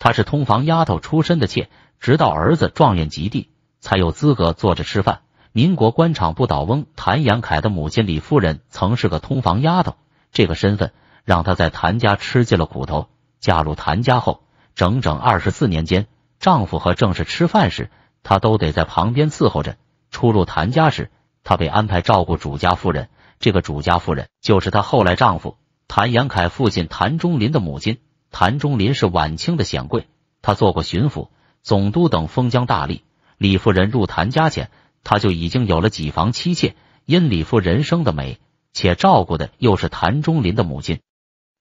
她是通房丫头出身的妾，直到儿子状元及第，才有资格坐着吃饭。民国官场不倒翁谭延闿的母亲李夫人曾是个通房丫头，这个身份让她在谭家吃尽了苦头。嫁入谭家后，整整二十四年间，丈夫和正式吃饭时，她都得在旁边伺候着。初入谭家时，她被安排照顾主家夫人，这个主家夫人就是她后来丈夫谭延闿父亲谭中林的母亲。谭中林是晚清的显贵，他做过巡抚、总督等封疆大吏。李夫人入谭家前，他就已经有了几房妻妾。因李夫人生的美，且照顾的又是谭中林的母亲，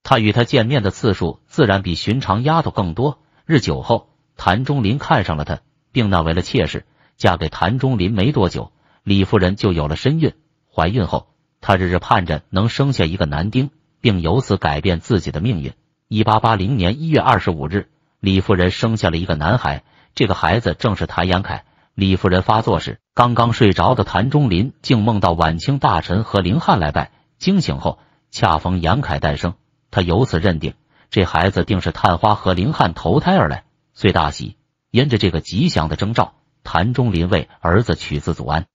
他与她见面的次数自然比寻常丫头更多。日久后，谭中林看上了她，并纳为了妾室。嫁给谭中林没多久，李夫人就有了身孕。怀孕后，她日日盼着能生下一个男丁，并由此改变自己的命运。一八八零年一月二十五日，李夫人生下了一个男孩，这个孩子正是谭延闿。李夫人发作时，刚刚睡着的谭中林竟梦到晚清大臣和林翰来拜，惊醒后恰逢延凯诞生，他由此认定这孩子定是探花和林翰投胎而来，遂大喜。因着这个吉祥的征兆，谭中林为儿子取字祖安。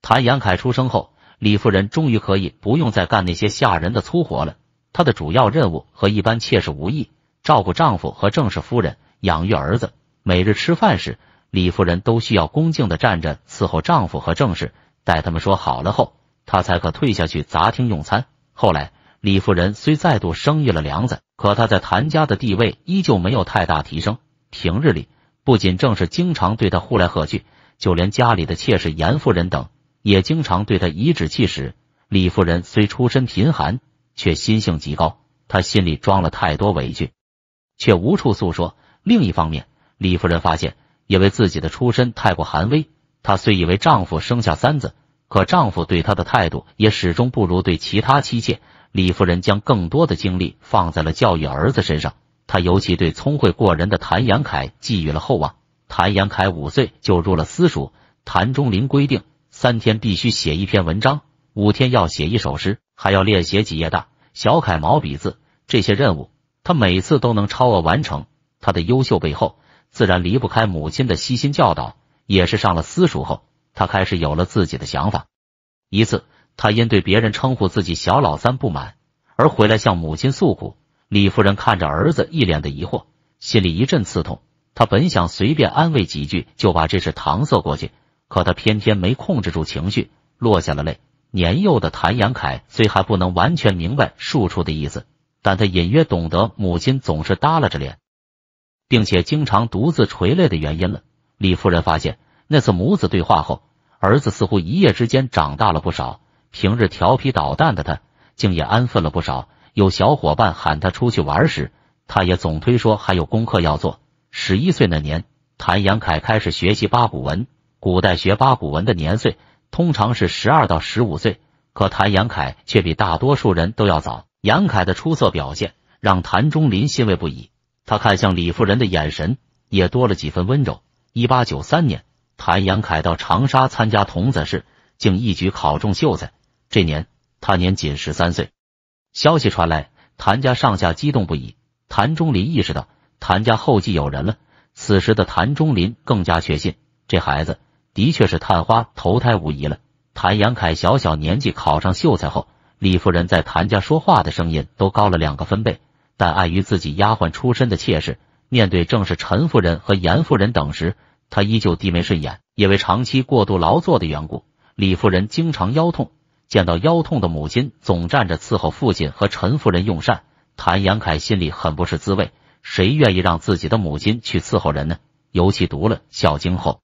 谭延闿出生后，李夫人终于可以不用再干那些吓人的粗活了。她的主要任务和一般妾室无异，照顾丈夫和正室夫人，养育儿子。每日吃饭时，李夫人都需要恭敬的站着伺候丈夫和正室，待他们说好了后，她才可退下去杂厅用餐。后来，李夫人虽再度生育了梁子，可她在谭家的地位依旧没有太大提升。平日里，不仅正室经常对她呼来喝去，就连家里的妾室严夫人等也经常对她颐指气使。李夫人虽出身贫寒。却心性极高，她心里装了太多委屈，却无处诉说。另一方面，李夫人发现，因为自己的出身太过寒微，她虽以为丈夫生下三子，可丈夫对她的态度也始终不如对其他妻妾。李夫人将更多的精力放在了教育儿子身上，她尤其对聪慧过人的谭延凯寄予了厚望。谭延凯五岁就入了私塾，谭中林规定，三天必须写一篇文章，五天要写一首诗，还要练写几页大。小楷毛笔字这些任务，他每次都能超额完成。他的优秀背后，自然离不开母亲的悉心教导。也是上了私塾后，他开始有了自己的想法。一次，他因对别人称呼自己“小老三”不满而回来向母亲诉苦。李夫人看着儿子一脸的疑惑，心里一阵刺痛。他本想随便安慰几句，就把这事搪塞过去，可他偏偏没控制住情绪，落下了泪。年幼的谭延凯虽还不能完全明白庶出的意思，但他隐约懂得母亲总是耷拉着脸，并且经常独自垂泪的原因了。李夫人发现那次母子对话后，儿子似乎一夜之间长大了不少。平日调皮捣蛋的他，竟也安分了不少。有小伙伴喊他出去玩时，他也总推说还有功课要做。十一岁那年，谭延凯开始学习八股文。古代学八股文的年岁。通常是十二到十五岁，可谭延凯却比大多数人都要早。杨凯的出色表现让谭中麟欣慰不已，他看向李夫人的眼神也多了几分温柔。一八九三年，谭延凯到长沙参加童子试，竟一举考中秀才，这年他年仅十三岁。消息传来，谭家上下激动不已。谭中麟意识到谭家后继有人了。此时的谭中麟更加确信，这孩子。的确是探花投胎无疑了。谭延凯小小年纪考上秀才后，李夫人在谭家说话的声音都高了两个分贝。但碍于自己丫鬟出身的妾室，面对正是陈夫人和严夫人等时，他依旧低眉顺眼。因为长期过度劳作的缘故，李夫人经常腰痛。见到腰痛的母亲总站着伺候父亲和陈夫人用膳，谭延凯心里很不是滋味。谁愿意让自己的母亲去伺候人呢？尤其读了《孝经》后。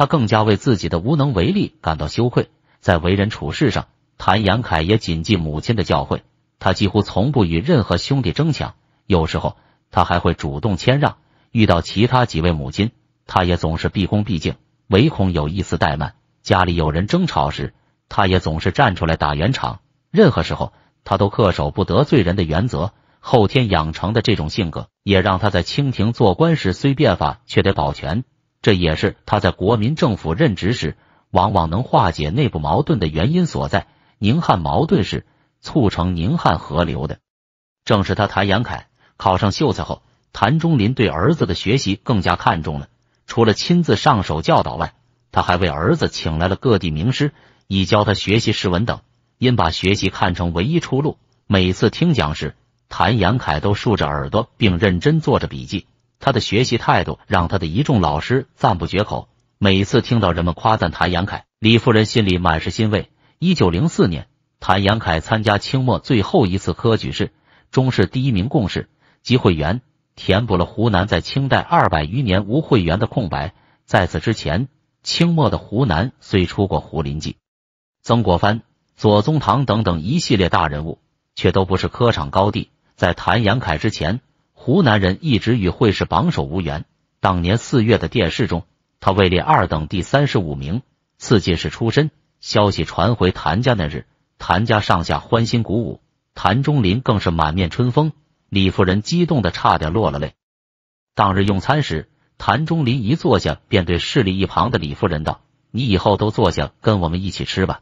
他更加为自己的无能为力感到羞愧，在为人处事上，谭延凯也谨记母亲的教诲。他几乎从不与任何兄弟争抢，有时候他还会主动谦让。遇到其他几位母亲，他也总是毕恭毕敬，唯恐有一丝怠慢。家里有人争吵时，他也总是站出来打圆场。任何时候，他都恪守不得罪人的原则。后天养成的这种性格，也让他在清廷做官时虽变法却得保全。这也是他在国民政府任职时，往往能化解内部矛盾的原因所在。宁汉矛盾是促成宁汉合流的，正是他谭延闿考上秀才后，谭中林对儿子的学习更加看重了。除了亲自上手教导外，他还为儿子请来了各地名师，以教他学习诗文等。因把学习看成唯一出路，每次听讲时，谭延闿都竖着耳朵，并认真做着笔记。他的学习态度让他的一众老师赞不绝口。每次听到人们夸赞谭延闿，李夫人心里满是欣慰。一九零四年，谭延闿参加清末最后一次科举试，中式第一名贡士，及会员，填补了湖南在清代二百余年无会员的空白。在此之前，清末的湖南虽出过胡林记、曾国藩、左宗棠等等一系列大人物，却都不是科场高地。在谭延闿之前。湖南人一直与会试榜首无缘。当年四月的殿试中，他位列二等第三十五名，赐进士出身。消息传回谭家那日，谭家上下欢欣鼓舞，谭中林更是满面春风，李夫人激动的差点落了泪。当日用餐时，谭中林一坐下便对侍立一旁的李夫人道：“你以后都坐下跟我们一起吃吧。”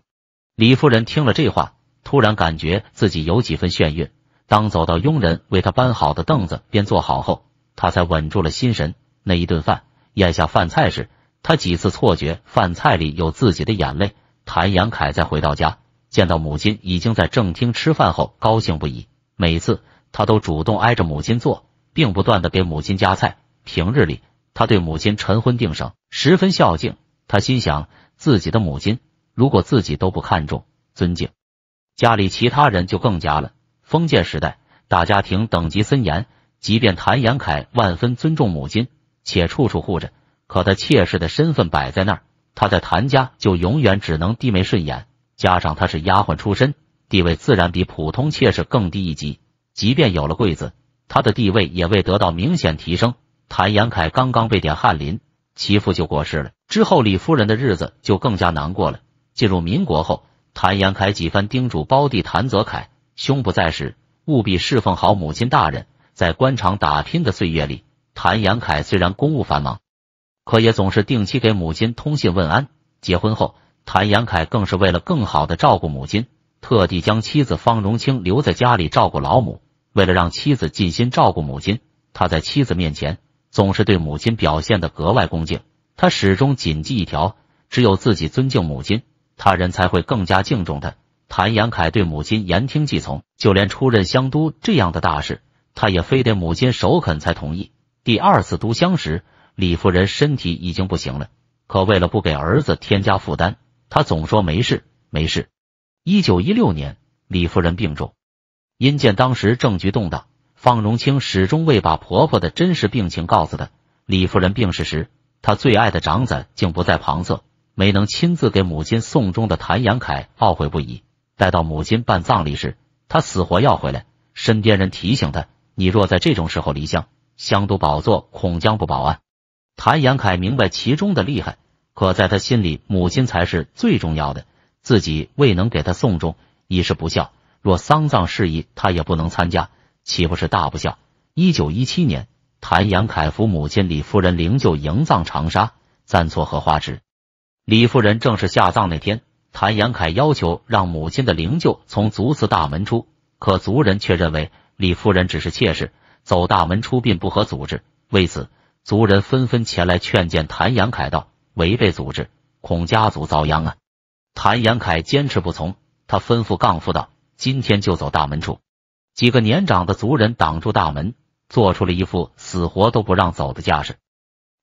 李夫人听了这话，突然感觉自己有几分眩晕。当走到佣人为他搬好的凳子边坐好后，他才稳住了心神。那一顿饭，咽下饭菜时，他几次错觉饭菜里有自己的眼泪。谭延凯在回到家，见到母亲已经在正厅吃饭后，高兴不已。每次他都主动挨着母亲坐，并不断的给母亲夹菜。平日里，他对母亲晨昏定省，十分孝敬。他心想，自己的母亲如果自己都不看重、尊敬，家里其他人就更加了。封建时代，大家庭等级森严。即便谭延闿万分尊重母亲，且处处护着，可他妾室的身份摆在那儿，他在谭家就永远只能低眉顺眼。加上他是丫鬟出身，地位自然比普通妾室更低一级。即便有了贵子，他的地位也未得到明显提升。谭延闿刚刚被点翰林，其父就过世了。之后李夫人的日子就更加难过了。进入民国后，谭延闿几番叮嘱胞弟谭泽凯。兄不在时，务必侍奉好母亲大人。在官场打拼的岁月里，谭延闿虽然公务繁忙，可也总是定期给母亲通信问安。结婚后，谭延闿更是为了更好地照顾母亲，特地将妻子方荣清留在家里照顾老母。为了让妻子尽心照顾母亲，他在妻子面前总是对母亲表现得格外恭敬。他始终谨记一条：只有自己尊敬母亲，他人才会更加敬重他。谭延凯对母亲言听计从，就连出任香都这样的大事，他也非得母亲首肯才同意。第二次督乡时，李夫人身体已经不行了，可为了不给儿子添加负担，她总说没事没事。一九一六年，李夫人病重，因见当时政局动荡，方荣清始终未把婆婆的真实病情告诉她。李夫人病逝时，她最爱的长子竟不在旁侧，没能亲自给母亲送终的谭延凯懊悔不已。待到母亲办葬礼时，他死活要回来。身边人提醒他：“你若在这种时候离乡，香都宝座恐将不保啊！”谭延凯明白其中的厉害，可在他心里，母亲才是最重要的。自己未能给他送终，已是不孝；若丧葬事宜他也不能参加，岂不是大不孝？一九一七年，谭延凯扶母亲李夫人灵柩迎葬长沙，暂错荷花池。李夫人正式下葬那天。谭延凯要求让母亲的灵柩从族祠大门出，可族人却认为李夫人只是妾室，走大门出殡不合组织。为此，族人纷纷前来劝谏谭延凯道：“违背祖制，恐家族遭殃啊！”谭延凯坚持不从，他吩咐杠夫道：“今天就走大门处。”几个年长的族人挡住大门，做出了一副死活都不让走的架势。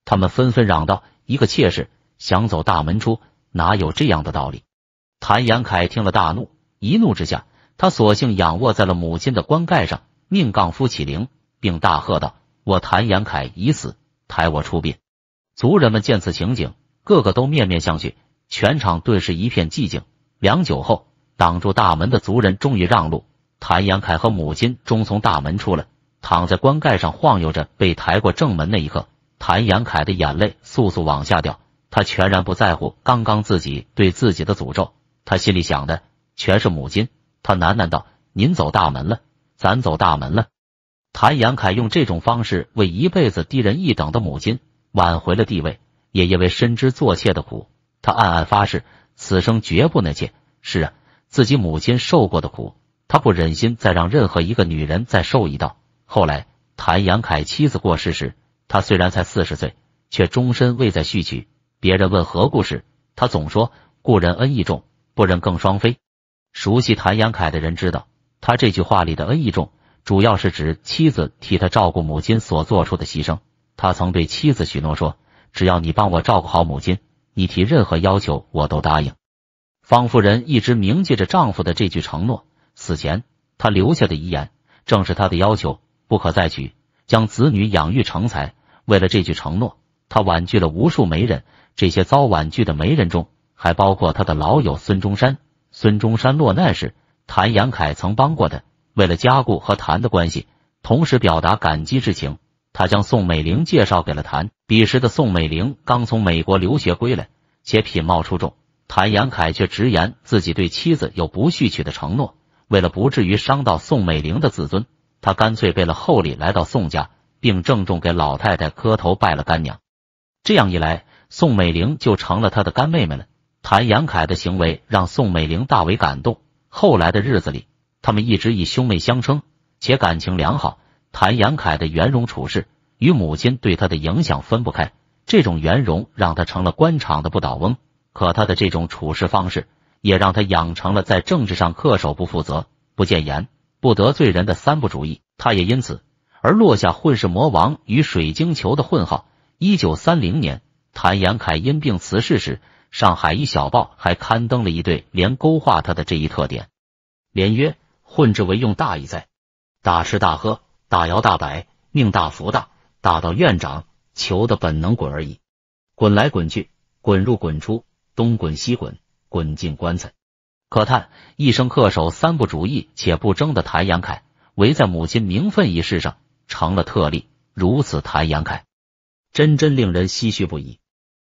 他们纷纷嚷道：“一个妾室想走大门出，哪有这样的道理？”谭延凯听了大怒，一怒之下，他索性仰卧在了母亲的棺盖上，命杠夫起灵，并大喝道：“我谭延凯已死，抬我出殡！”族人们见此情景，个个都面面相觑，全场顿时一片寂静。良久后，挡住大门的族人终于让路，谭延凯和母亲终从大门出来，躺在棺盖上晃悠着被抬过正门那一刻，谭延凯的眼泪簌簌往下掉，他全然不在乎刚刚自己对自己的诅咒。他心里想的全是母亲，他喃喃道：“您走大门了，咱走大门了。”谭延凯用这种方式为一辈子低人一等的母亲挽回了地位，也因为深知做妾的苦，他暗暗发誓，此生绝不那妾。是啊，自己母亲受过的苦，他不忍心再让任何一个女人再受一道。后来谭延凯妻子过世时，他虽然才四十岁，却终身未再续娶。别人问何故事，他总说：“故人恩义重。”不忍更双飞。熟悉谭延凯的人知道，他这句话里的恩义重，主要是指妻子替他照顾母亲所做出的牺牲。他曾对妻子许诺说：“只要你帮我照顾好母亲，你提任何要求我都答应。”方夫人一直铭记着丈夫的这句承诺。死前，她留下的遗言正是她的要求：不可再娶，将子女养育成才。为了这句承诺，她婉拒了无数媒人。这些遭婉拒的媒人中，还包括他的老友孙中山。孙中山落难时，谭延闿曾帮过他。为了加固和谭的关系，同时表达感激之情，他将宋美龄介绍给了谭。彼时的宋美龄刚从美国留学归来，且品貌出众。谭延闿却直言自己对妻子有不续娶的承诺。为了不至于伤到宋美龄的自尊，他干脆备了厚礼来到宋家，并郑重给老太太磕头拜了干娘。这样一来，宋美龄就成了他的干妹妹了。谭延凯的行为让宋美龄大为感动。后来的日子里，他们一直以兄妹相称，且感情良好。谭延凯的圆融处事与母亲对他的影响分不开。这种圆融让他成了官场的不倒翁，可他的这种处事方式也让他养成了在政治上恪守不负责、不谏言、不得罪人的三不主义。他也因此而落下“混世魔王”与“水晶球”的混号。一九三零年，谭延凯因病辞世时。上海一小报还刊登了一对连勾画他的这一特点。连曰：“混之为用大义哉，大吃大喝，大摇大摆，命大福大，大到院长，求的本能滚而已，滚来滚去，滚入滚出，东滚西滚，滚进棺材。可叹一生恪守三不主义，且不争的谭延闿，唯在母亲名分一事上成了特例。如此谭延闿，真真令人唏嘘不已。”